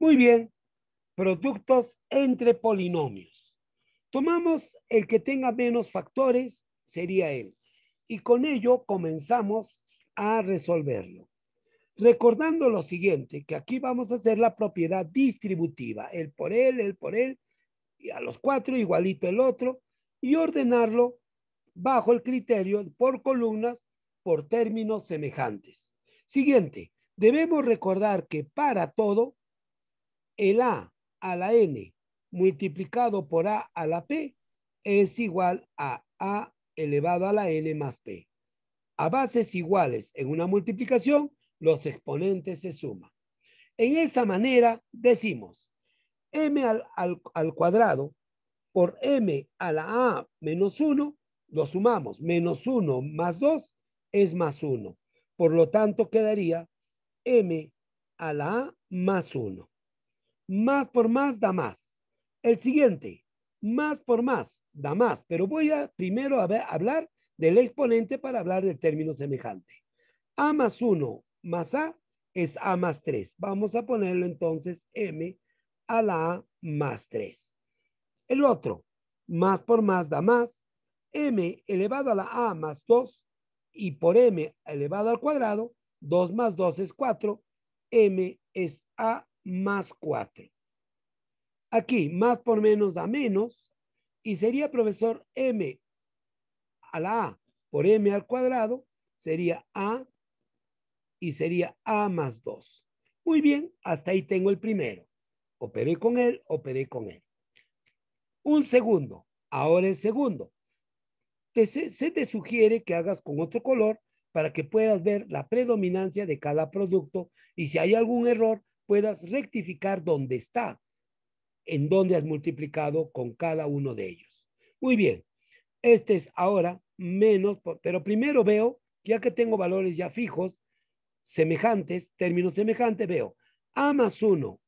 Muy bien, productos entre polinomios. Tomamos el que tenga menos factores, sería él. Y con ello comenzamos a resolverlo. Recordando lo siguiente, que aquí vamos a hacer la propiedad distributiva, el por él, el por él, y a los cuatro igualito el otro, y ordenarlo bajo el criterio por columnas por términos semejantes. Siguiente, debemos recordar que para todo el A a la N multiplicado por A a la P es igual a A elevado a la N más P. A bases iguales en una multiplicación, los exponentes se suman. En esa manera decimos m al, cuadrado por m a la a menos 1, lo sumamos, menos 1 más 2 es más 1. Por lo tanto, quedaría m a la a más 1 más por más da más. El siguiente, más por más da más, pero voy a primero a hablar del exponente para hablar del término semejante. A más 1 más A es A más 3. Vamos a ponerlo entonces M a la A más 3. El otro, más por más da más, M elevado a la A más 2 y por M elevado al cuadrado, 2 más 2 es 4, M es A más 4. Aquí, más por menos da menos, y sería, profesor, m a la a por m al cuadrado, sería a, y sería a más 2. Muy bien, hasta ahí tengo el primero. Operé con él, operé con él. Un segundo, ahora el segundo. se te sugiere que hagas con otro color para que puedas ver la predominancia de cada producto y si hay algún error, puedas rectificar dónde está, en dónde has multiplicado con cada uno de ellos. Muy bien, este es ahora menos, pero primero veo, ya que tengo valores ya fijos, semejantes, términos semejantes, veo A más 1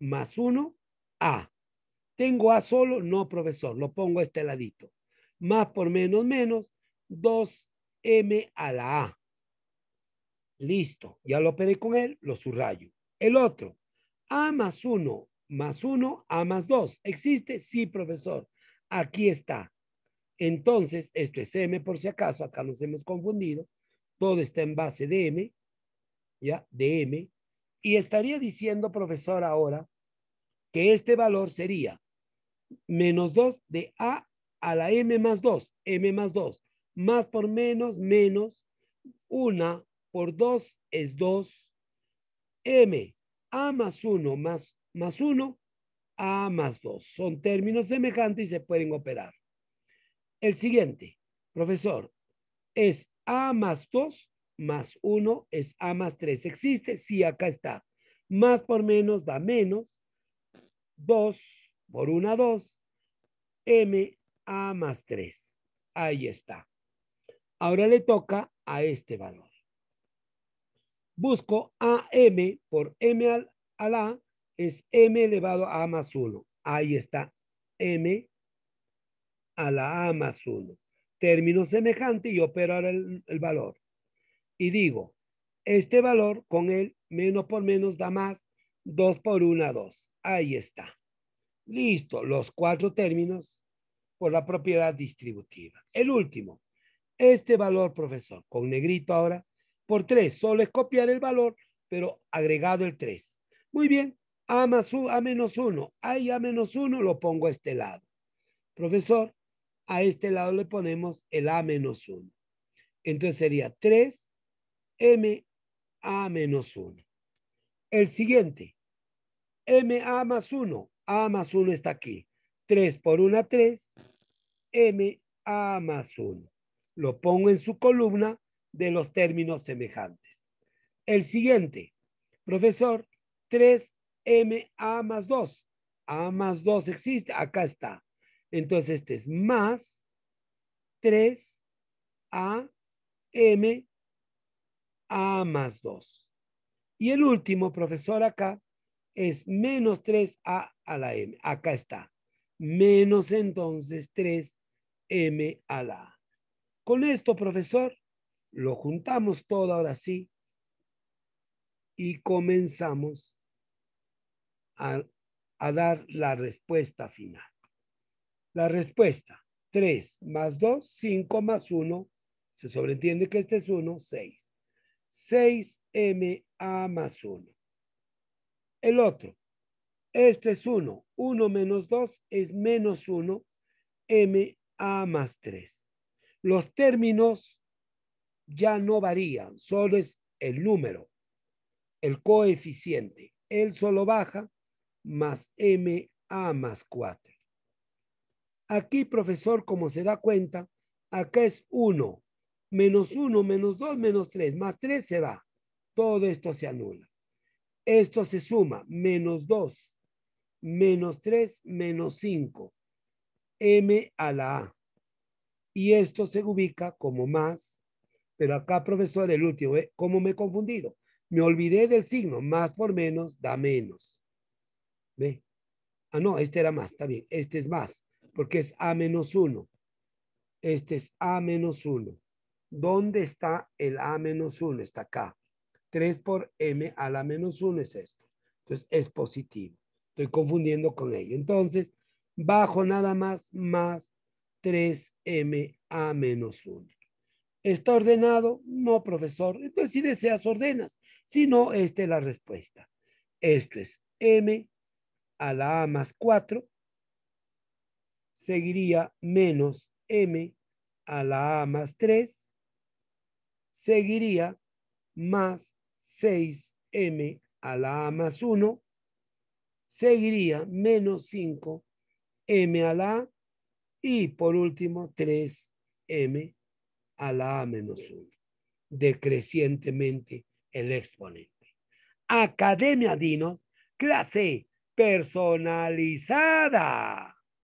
más 1, A. Tengo A solo, no profesor, lo pongo a este ladito. Más por menos, menos, 2M a la A. Listo, ya lo operé con él, lo subrayo el otro. A más 1 más 1, A más 2. ¿Existe? Sí, profesor. Aquí está. Entonces, esto es M por si acaso, acá nos hemos confundido. Todo está en base de M, ¿ya? De M. Y estaría diciendo, profesor, ahora que este valor sería menos 2 de A a la M más 2, M más 2. Más por menos, menos. 1 por 2 es 2. M A más 1 más, 1, A más 2. Son términos semejantes y se pueden operar. El siguiente, profesor, es A más 2 más 1 es A más 3. ¿Existe? Sí, acá está. Más por menos da menos. 2 por 1, 2. M A más 3. Ahí está. Ahora le toca a este valor busco AM por M al, la A, es M elevado a A más 1. Ahí está, M a la A más 1. Término semejante y opero ahora el, el valor. Y digo, este valor con el menos por menos da más 2 por 1, 2. Ahí está. Listo, los cuatro términos por la propiedad distributiva. El último, este valor, profesor, con negrito ahora, por 3. Solo es copiar el valor, pero agregado el 3. Muy bien, A más U, A menos 1. Ahí A menos 1 lo pongo a este lado. Profesor, a este lado le ponemos el A menos 1. Entonces sería 3 M A menos 1. El siguiente, M A más 1. A más 1 está aquí. 3 por 1, 3. M A más 1. Lo pongo en su columna de los términos semejantes. El siguiente, profesor, 3MA más 2. A más 2 existe, acá está. Entonces, este es más 3 M A más 2. Y el último, profesor, acá es menos 3A a la M. Acá está. Menos entonces 3M a la A. Con esto, profesor, lo juntamos todo ahora sí y comenzamos a, dar la respuesta final. La respuesta, 3 más 2, 5 más 1, se sobreentiende que este es 1, 6. 6MA más 1. El otro, este es 1. 1 menos 2 es menos 1. MA más 3. Los términos ya no varía, solo es el número, el coeficiente. Él solo baja más MA más 4. Aquí, profesor, como se da cuenta, acá es 1, menos 1, menos 2, menos 3, más 3 se va. Todo esto se anula. Esto se suma, menos 2, menos 3, menos 5, m a la a. Y esto se ubica como más pero acá, profesor, el último, ¿eh? ¿cómo me he confundido? Me olvidé del signo, más por menos da menos. ¿Ve? Ah, no, este era más, está bien. Este es más, porque es A menos 1. Este es A menos 1. ¿Dónde está el A menos 1? Está acá. 3 por M a la menos 1 es esto. Entonces, es positivo. Estoy confundiendo con ello. Entonces, bajo nada más, más 3M a menos 1. ¿Está ordenado? No, profesor. Entonces, si deseas, ordenas. Si no, esta es la respuesta. Esto es m a la a más 4. Seguiría menos m a la a más 3. Seguiría más 6m a la a más 1. Seguiría menos 5m a la a. Y por último, 3m a la A menos 1, decrecientemente el exponente. Academia Dinos, clase personalizada.